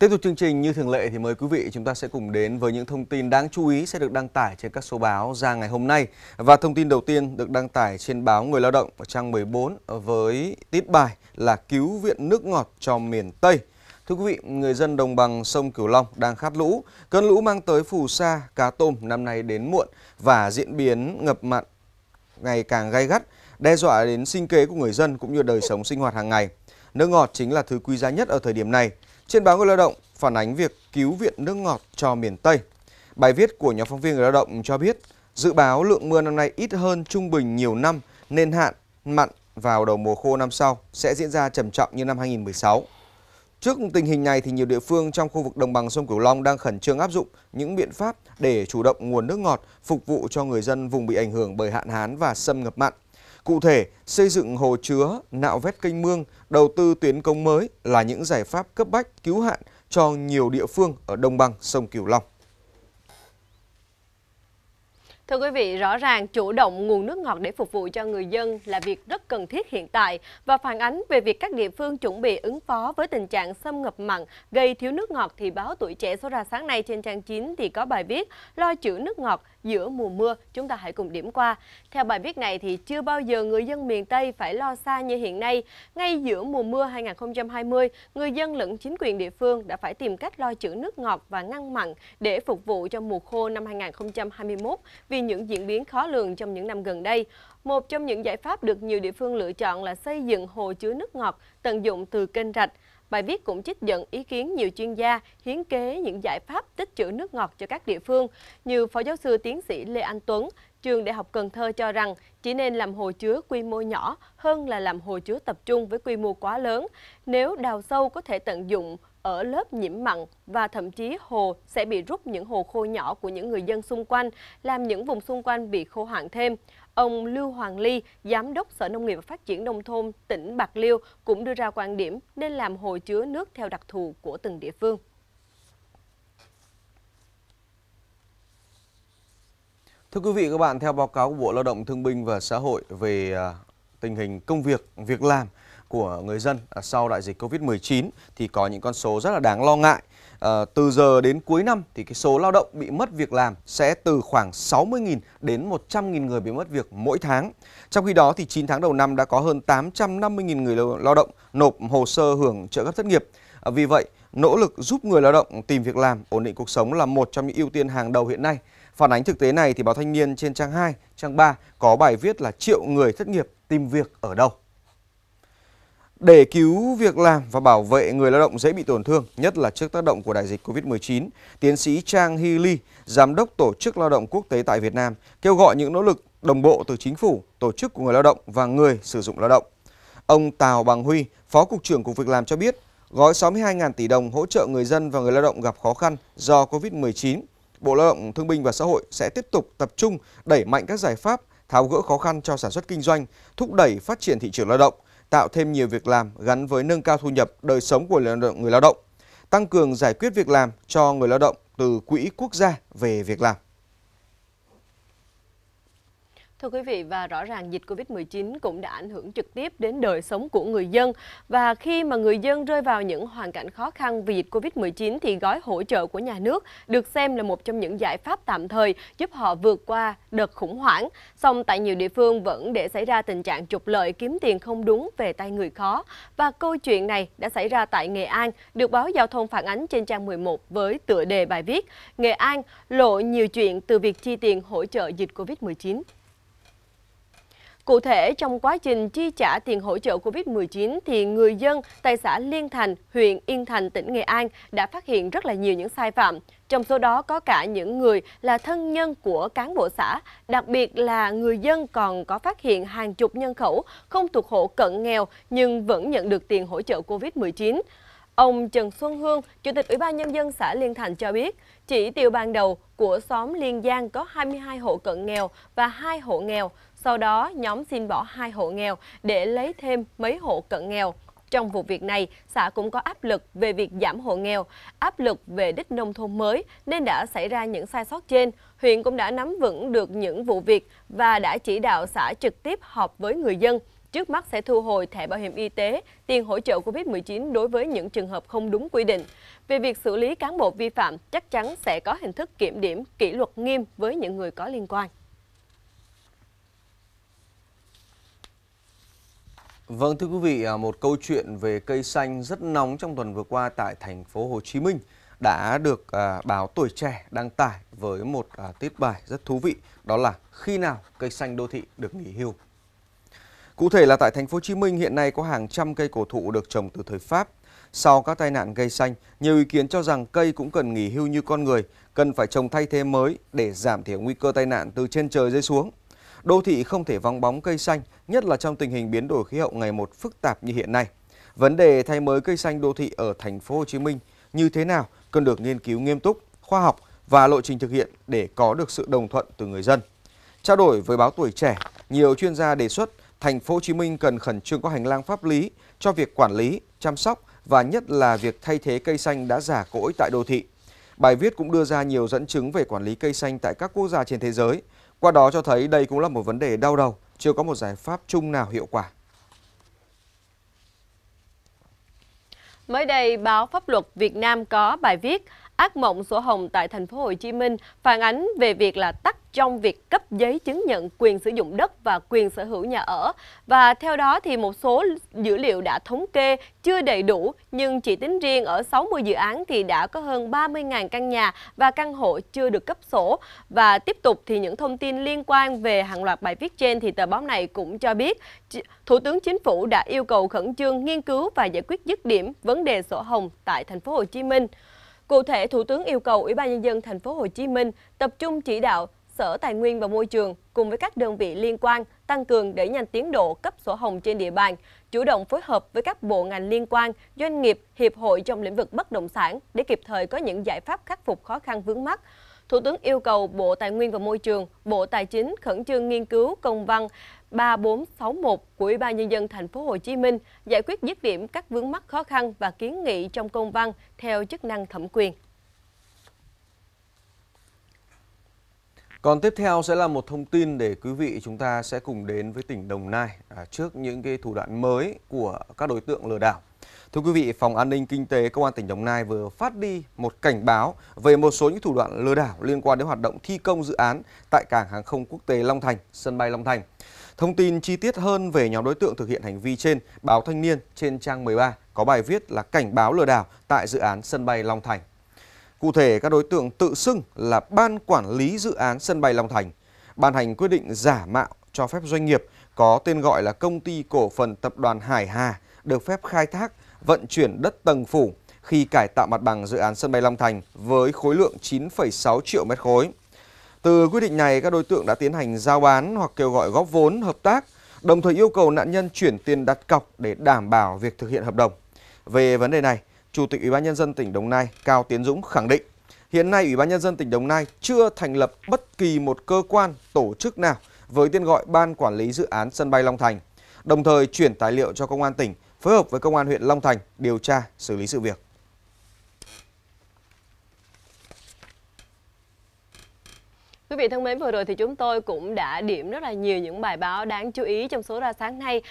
Tiếp tục chương trình như thường lệ thì mời quý vị chúng ta sẽ cùng đến với những thông tin đáng chú ý sẽ được đăng tải trên các số báo ra ngày hôm nay. Và thông tin đầu tiên được đăng tải trên báo Người Lao động ở trang 14 với tiết bài là cứu viện nước ngọt cho miền Tây. Thưa quý vị, người dân đồng bằng sông Cửu Long đang khát lũ. Cơn lũ mang tới phù sa, cá tôm năm nay đến muộn và diễn biến ngập mặn ngày càng gay gắt, đe dọa đến sinh kế của người dân cũng như đời sống sinh hoạt hàng ngày. Nước ngọt chính là thứ quý giá nhất ở thời điểm này. Trên báo Người Lao động phản ánh việc cứu viện nước ngọt cho miền Tây. Bài viết của nhóm phóng viên Người Lao động cho biết, dự báo lượng mưa năm nay ít hơn trung bình nhiều năm nên hạn, mặn vào đầu mùa khô năm sau sẽ diễn ra trầm trọng như năm 2016. Trước tình hình này thì nhiều địa phương trong khu vực đồng bằng sông Cửu Long đang khẩn trương áp dụng những biện pháp để chủ động nguồn nước ngọt phục vụ cho người dân vùng bị ảnh hưởng bởi hạn hán và xâm ngập mặn. Cụ thể, xây dựng hồ chứa, nạo vét kênh mương, đầu tư tuyến công mới là những giải pháp cấp bách cứu hạn cho nhiều địa phương ở đồng bằng sông Cửu Long. Thưa quý vị, rõ ràng chủ động nguồn nước ngọt để phục vụ cho người dân là việc rất cần thiết hiện tại và phản ánh về việc các địa phương chuẩn bị ứng phó với tình trạng xâm ngập mặn gây thiếu nước ngọt thì báo Tuổi Trẻ số ra sáng nay trên trang 9 thì có bài viết Lo trữ nước ngọt giữa mùa mưa, chúng ta hãy cùng điểm qua. Theo bài viết này thì chưa bao giờ người dân miền Tây phải lo xa như hiện nay. Ngay giữa mùa mưa 2020, người dân lẫn chính quyền địa phương đã phải tìm cách lo trữ nước ngọt và ngăn mặn để phục vụ cho mùa khô năm 2021 vì những diễn biến khó lường trong những năm gần đây, một trong những giải pháp được nhiều địa phương lựa chọn là xây dựng hồ chứa nước ngọt tận dụng từ kênh rạch. Bài viết cũng trích dẫn ý kiến nhiều chuyên gia hiến kế những giải pháp tích trữ nước ngọt cho các địa phương, như Phó Giáo sư Tiến sĩ Lê Anh Tuấn, Trường Đại học Cần Thơ cho rằng chỉ nên làm hồ chứa quy mô nhỏ hơn là làm hồ chứa tập trung với quy mô quá lớn. Nếu đào sâu có thể tận dụng ở lớp nhiễm mặn và thậm chí hồ sẽ bị rút những hồ khô nhỏ của những người dân xung quanh, làm những vùng xung quanh bị khô hạn thêm. Ông Lưu Hoàng Ly, Giám đốc Sở Nông nghiệp và Phát triển Nông thôn tỉnh Bạc Liêu cũng đưa ra quan điểm nên làm hồ chứa nước theo đặc thù của từng địa phương. Thưa quý vị và các bạn, theo báo cáo của Bộ Lao động Thương binh và Xã hội về à, tình hình công việc, việc làm của người dân à, sau đại dịch Covid-19 thì có những con số rất là đáng lo ngại. À, từ giờ đến cuối năm thì cái số lao động bị mất việc làm sẽ từ khoảng 60.000 đến 100.000 người bị mất việc mỗi tháng. Trong khi đó thì 9 tháng đầu năm đã có hơn 850.000 người lao động nộp hồ sơ hưởng trợ cấp thất nghiệp. À, vì vậy, nỗ lực giúp người lao động tìm việc làm, ổn định cuộc sống là một trong những ưu tiên hàng đầu hiện nay. Phản ánh thực tế này thì báo Thanh niên trên trang 2, trang 3 có bài viết là triệu người thất nghiệp tìm việc ở đâu. Để cứu việc làm và bảo vệ người lao động dễ bị tổn thương, nhất là trước tác động của đại dịch COVID-19, tiến sĩ Trang Hy Ly, Giám đốc Tổ chức Lao động Quốc tế tại Việt Nam, kêu gọi những nỗ lực đồng bộ từ chính phủ, tổ chức của người lao động và người sử dụng lao động. Ông Tào Bằng Huy, Phó Cục trưởng Cục Việc làm cho biết, gói 62.000 tỷ đồng hỗ trợ người dân và người lao động gặp khó khăn do COVID-19, Bộ Lao động Thương binh và Xã hội sẽ tiếp tục tập trung đẩy mạnh các giải pháp tháo gỡ khó khăn cho sản xuất kinh doanh, thúc đẩy phát triển thị trường lao động – tạo thêm nhiều việc làm gắn với nâng cao thu nhập đời sống của người lao động, tăng cường giải quyết việc làm cho người lao động từ quỹ quốc gia về việc làm. Thưa quý vị và rõ ràng dịch Covid-19 cũng đã ảnh hưởng trực tiếp đến đời sống của người dân và khi mà người dân rơi vào những hoàn cảnh khó khăn vì dịch Covid-19 thì gói hỗ trợ của nhà nước được xem là một trong những giải pháp tạm thời giúp họ vượt qua đợt khủng hoảng. Song tại nhiều địa phương vẫn để xảy ra tình trạng trục lợi kiếm tiền không đúng về tay người khó và câu chuyện này đã xảy ra tại Nghệ An được báo Giao thông phản ánh trên trang 11 với tựa đề bài viết Nghệ An lộ nhiều chuyện từ việc chi tiền hỗ trợ dịch Covid-19. Cụ thể, trong quá trình chi trả tiền hỗ trợ COVID-19 thì người dân tại xã Liên Thành, huyện Yên Thành, tỉnh Nghệ An đã phát hiện rất là nhiều những sai phạm. Trong số đó có cả những người là thân nhân của cán bộ xã, đặc biệt là người dân còn có phát hiện hàng chục nhân khẩu không thuộc hộ cận nghèo nhưng vẫn nhận được tiền hỗ trợ COVID-19. Ông Trần Xuân Hương, Chủ tịch Ủy ban Nhân dân xã Liên Thành cho biết, chỉ tiêu ban đầu của xóm Liên Giang có 22 hộ cận nghèo và 2 hộ nghèo. Sau đó, nhóm xin bỏ hai hộ nghèo để lấy thêm mấy hộ cận nghèo. Trong vụ việc này, xã cũng có áp lực về việc giảm hộ nghèo, áp lực về đích nông thôn mới nên đã xảy ra những sai sót trên. Huyện cũng đã nắm vững được những vụ việc và đã chỉ đạo xã trực tiếp họp với người dân. Trước mắt sẽ thu hồi thẻ bảo hiểm y tế, tiền hỗ trợ COVID-19 đối với những trường hợp không đúng quy định. Về việc xử lý cán bộ vi phạm, chắc chắn sẽ có hình thức kiểm điểm, kỷ luật nghiêm với những người có liên quan. Vâng thưa quý vị, à, một câu chuyện về cây xanh rất nóng trong tuần vừa qua tại thành phố Hồ Chí Minh đã được à, báo Tuổi Trẻ đăng tải với một à, tiết bài rất thú vị, đó là khi nào cây xanh đô thị được nghỉ hưu. Cụ thể là tại thành phố Hồ Chí Minh hiện nay có hàng trăm cây cổ thụ được trồng từ thời Pháp. Sau các tai nạn gây xanh, nhiều ý kiến cho rằng cây cũng cần nghỉ hưu như con người, cần phải trồng thay thế mới để giảm thiểu nguy cơ tai nạn từ trên trời rơi xuống. Đô thị không thể vắng bóng cây xanh, nhất là trong tình hình biến đổi khí hậu ngày một phức tạp như hiện nay. Vấn đề thay mới cây xanh đô thị ở thành phố Hồ Chí Minh như thế nào cần được nghiên cứu nghiêm túc, khoa học và lộ trình thực hiện để có được sự đồng thuận từ người dân. Trao đổi với báo Tuổi trẻ, nhiều chuyên gia đề xuất thành phố Hồ Chí Minh cần khẩn trương có hành lang pháp lý cho việc quản lý, chăm sóc và nhất là việc thay thế cây xanh đã già cỗi tại đô thị. Bài viết cũng đưa ra nhiều dẫn chứng về quản lý cây xanh tại các quốc gia trên thế giới qua đó cho thấy đây cũng là một vấn đề đau đầu, chưa có một giải pháp chung nào hiệu quả. Mới đây, báo Pháp luật Việt Nam có bài viết Ác mộng sổ hồng tại thành phố Hồ Chí Minh phản ánh về việc là tắt trong việc cấp giấy chứng nhận quyền sử dụng đất và quyền sở hữu nhà ở và theo đó thì một số dữ liệu đã thống kê chưa đầy đủ nhưng chỉ tính riêng ở 60 dự án thì đã có hơn 30.000 căn nhà và căn hộ chưa được cấp sổ và tiếp tục thì những thông tin liên quan về hàng loạt bài viết trên thì tờ báo này cũng cho biết Thủ tướng Chính phủ đã yêu cầu khẩn trương nghiên cứu và giải quyết dứt điểm vấn đề sổ hồng tại thành phố Hồ Chí Minh. Cụ thể, Thủ tướng yêu cầu Ủy ban nhân dân thành phố Hồ Chí Minh tập trung chỉ đạo Sở Tài nguyên và Môi trường cùng với các đơn vị liên quan tăng cường để nhanh tiến độ cấp sổ hồng trên địa bàn, chủ động phối hợp với các bộ ngành liên quan, doanh nghiệp, hiệp hội trong lĩnh vực bất động sản để kịp thời có những giải pháp khắc phục khó khăn vướng mắt Thủ tướng yêu cầu Bộ Tài nguyên và Môi trường, Bộ Tài chính khẩn trương nghiên cứu công văn 3461 của Ủy ban nhân dân thành phố Hồ Chí Minh giải quyết dứt điểm các vướng mắc khó khăn và kiến nghị trong công văn theo chức năng thẩm quyền. Còn tiếp theo sẽ là một thông tin để quý vị chúng ta sẽ cùng đến với tỉnh Đồng Nai à, trước những cái thủ đoạn mới của các đối tượng lừa đảo Thưa quý vị, Phòng An ninh Kinh tế Công an tỉnh Đồng Nai vừa phát đi một cảnh báo về một số những thủ đoạn lừa đảo liên quan đến hoạt động thi công dự án tại cảng hàng không quốc tế Long Thành, sân bay Long Thành. Thông tin chi tiết hơn về nhóm đối tượng thực hiện hành vi trên, báo Thanh niên trên trang 13 có bài viết là cảnh báo lừa đảo tại dự án sân bay Long Thành. Cụ thể, các đối tượng tự xưng là Ban Quản lý Dự án Sân bay Long Thành, ban hành quyết định giả mạo cho phép doanh nghiệp có tên gọi là Công ty Cổ phần Tập đoàn Hải Hà được phép khai thác, vận chuyển đất tầng phủ khi cải tạo mặt bằng dự án sân bay Long Thành với khối lượng 9,6 triệu mét khối. Từ quyết định này, các đối tượng đã tiến hành giao bán hoặc kêu gọi góp vốn, hợp tác, đồng thời yêu cầu nạn nhân chuyển tiền đặt cọc để đảm bảo việc thực hiện hợp đồng. Về vấn đề này, Chủ tịch Ủy ban nhân dân tỉnh Đồng Nai Cao Tiến Dũng khẳng định, hiện nay Ủy ban nhân dân tỉnh Đồng Nai chưa thành lập bất kỳ một cơ quan, tổ chức nào với tên gọi Ban quản lý dự án sân bay Long Thành, đồng thời chuyển tài liệu cho công an tỉnh phối hợp với công an huyện Long Thành điều tra xử lý sự việc. Quý vị thân mến, vừa rồi thì chúng tôi cũng đã điểm rất là nhiều những bài báo đáng chú ý trong số ra sáng nay.